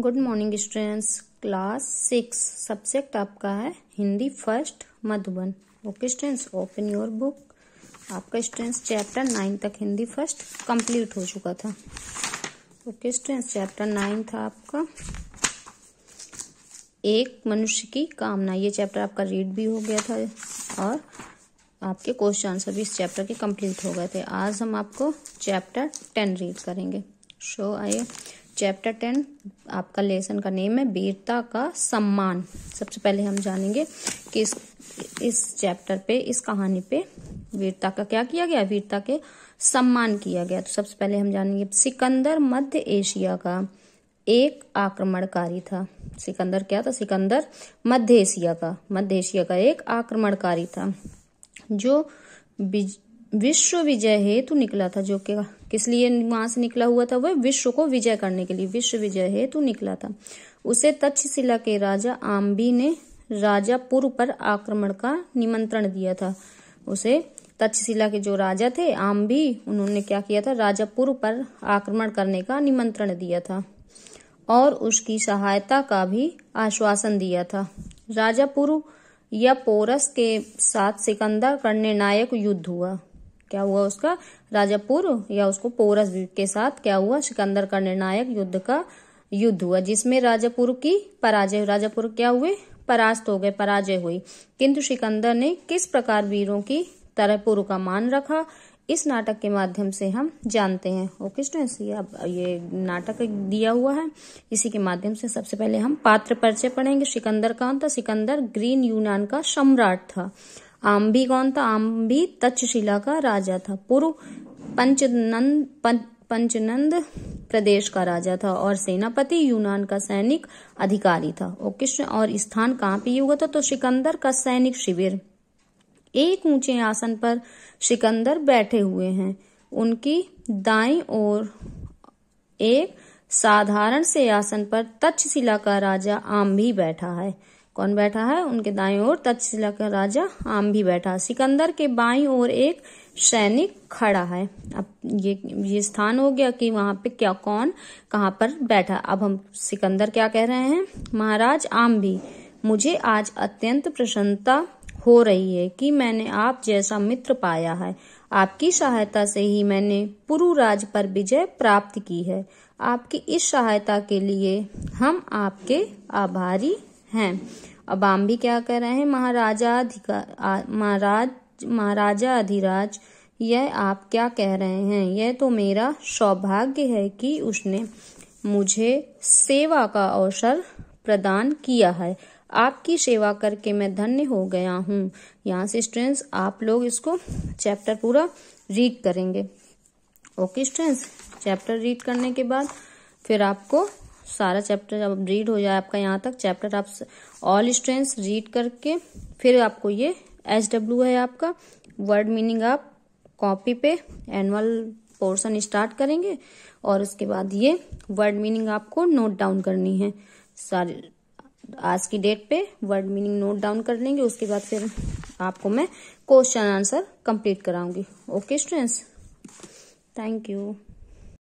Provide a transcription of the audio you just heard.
good morning students class six subject आपका है Hindi first Madhuban okay students open your book आपका students chapter nine तक Hindi first complete हो चुका था ओके स्टूडेंट्स चैप्टर नाइन था आपका एक मनुष्य की कामना ये चैप्टर आपका रीड भी हो गया था और आपके क्वेश्चन आंसर भी इस चैप्टर के कंप्लीट हो गए थे आज हम आपको चैप्टर टेन रीड करेंगे शो आइए चैप्टर टेन आपका लेसन का नेम है वीरता का सम्मान सबसे पहले हम जानेंगे कि इस इस चैप्टर पे इस कहानी पे वीरता का क्या किया गया वीरता के सम्मान किया गया तो सबसे पहले हम जानेंगे सिकंदर मध्य एशिया का एक आक्रमणकारी था सिकंदर क्या था सिकंदर मध्य एशिया का मध्य एशिया का एक आक्रमणकारी था जो विश्व विजय हेतु निकला था जो कि किस लिए वहां से निकला हुआ था वह विश्व को विजय करने के लिए विश्व विजय हेतु निकला था उसे तक्षशिला के राजा आम्बी ने राजापुर पर आक्रमण का निमंत्रण दिया था उसे तक्षशिला के जो राजा थे आम्बी उन्होंने क्या किया था राजापुर पर आक्रमण करने का निमंत्रण दिया था और उसकी सहायता का भी आश्वासन दिया था राजापुर या पोरस के साथ सिकंदर करने नायक युद्ध हुआ क्या हुआ उसका राजापुर या उसको पोरस के साथ क्या हुआ सिकंदर का निर्णायक युद्ध का युद्ध हुआ जिसमें राजापुर की पराजय राजापुर क्या हुए परास्त हो गए पराजय हुई किंतु सिकंदर ने किस प्रकार वीरों की तरह पूर्व का मान रखा इस नाटक के माध्यम से हम जानते हैं ओके स्टूडेंट्स ये अब ये नाटक दिया हुआ है इसी के माध्यम से सबसे पहले हम पात्र परिचय पढ़ेंगे सिकंदर कौन था सिकंदर ग्रीन यूनान का सम्राट था आम्बी कौन था आम्बी तक्षशिला का राजा था पूर्व पंचनंद पंचनंद प्रदेश का राजा था और सेनापति यूनान का सैनिक अधिकारी था और कृष्ण और स्थान कहाँ पे होगा था तो सिकंदर का सैनिक शिविर एक ऊंचे आसन पर सिकंदर बैठे हुए हैं उनकी दाई और एक साधारण से आसन पर तक्षशिला का राजा आम भी बैठा है कौन बैठा है उनके दाई ओर तक्षशिला का राजा आम भी बैठा सिकंदर के बाई ओर एक सैनिक खड़ा है अब ये ये स्थान हो गया कि वहां पे क्या कौन कहाँ पर बैठा अब हम सिकंदर क्या कह रहे हैं महाराज आम भी मुझे आज अत्यंत प्रसन्नता हो रही है कि मैंने आप जैसा मित्र पाया है आपकी सहायता से ही मैंने पुरु राज पर विजय प्राप्त की है आपकी इस सहायता के लिए हम आपके आभारी हैं अब हम भी क्या कर रहे हैं महाराजा अधिकार महाराज महाराजा अधिराज यह आप क्या कह रहे हैं यह तो मेरा सौभाग्य है कि उसने मुझे सेवा का अवसर प्रदान किया है आपकी सेवा करके मैं धन्य हो गया हूँ यहाँ से स्टूडेंट्स आप लोग इसको चैप्टर पूरा रीड करेंगे ओके स्टूडेंट्स चैप्टर रीड करने के बाद फिर आपको सारा चैप्टर अब रीड हो जाए आपका यहाँ तक चैप्टर आप ऑल स्ट्रेंस रीड करके फिर आपको ये एच डब्ल्यू है आपका वर्ड मीनिंग आप कॉपी पे एनुअल पोर्शन स्टार्ट करेंगे और उसके बाद ये वर्ड मीनिंग आपको नोट डाउन करनी है सारी आज की डेट पे वर्ड मीनिंग नोट डाउन कर लेंगे उसके बाद फिर आपको मैं क्वेश्चन आंसर कंप्लीट कराऊंगी ओके स्टूडेंट्स थैंक यू